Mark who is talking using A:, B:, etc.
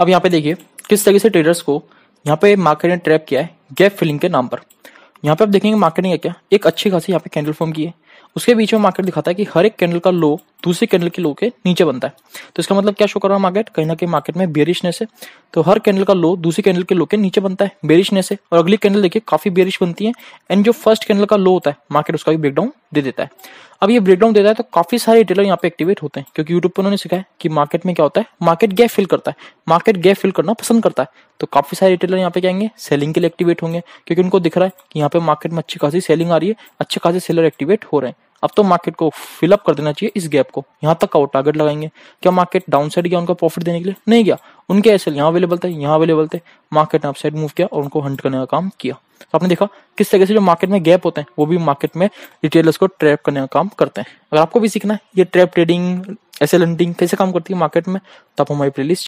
A: अब यहाँ पे देखिए किस तरीके से ट्रेडर्स को यहाँ पे मार्केट ने ट्रैप किया है गैप फिलिंग के नाम पर यहाँ पे आप देखेंगे मार्केट ने क्या एक अच्छी खासी यहाँ पे कैंडल फॉर्म की है उसके बीच में मार्केट दिखाता है कि हर एक कैंडल का लो दूसरे कैंडल के लो के नीचे बनता है तो इसका मतलब क्या शो कर रहा है मार्केट कहीं ना कहीं मार्केट में बेरिशनेस है तो हर कैंडल का लो दूसरे कैंडल के लो के नीचे बनता है बेरिशनेस है और अगली कैंडल देखिए काफी बेरिश बनती है एंड जो फर्स्ट कैंडल का लो होता है मार्केट उसका भी ब्रेकडाउन दे देता है अब ये ब्रेकडाउन देता है तो काफी सारे रिटेलर यहाँ पे एक्टिवेट होते हैं क्योंकि यूट्यूब पर उन्होंने सिखाया कि मार्केट में क्या होता है मार्केट गैप फिल करता है मार्केट गैप फिल करना पसंद करता है तो काफी सारे रिटेलर यहाँ पे क्या सेलिंग के लिए एक्टिवेट होंगे क्योंकि उनको दिख रहा है कि यहाँ पे मार्केट में अच्छी खासी सेलिंग आ रही है अच्छे खासी सेलर एक्टिवेट हो रहे हैं अब तो मार्केट को फिलअप कर देना चाहिए इस गैप को यहाँ तक का वो टारगेट लगाएंगे क्या मार्केट डाउन साइड गया उनका प्रॉफिट देने के लिए नहीं गया उनके एस यहाँ अवेलेबल थे यहाँ अवेलेबल थे मार्केट ने अपसाइड मूव किया और उनको हंट करने का काम किया तो आपने देखा किस तरीके से जो मार्केट में गैप होते हैं वो भी मार्केट में रिटेलर्स को ट्रैप करने का काम करते हैं अगर आपको भी सीखना है ये ट्रैप ट्रेडिंग ऐसे हंटिंग कैसे काम करती है मार्केट में तो आप हमारी प्ले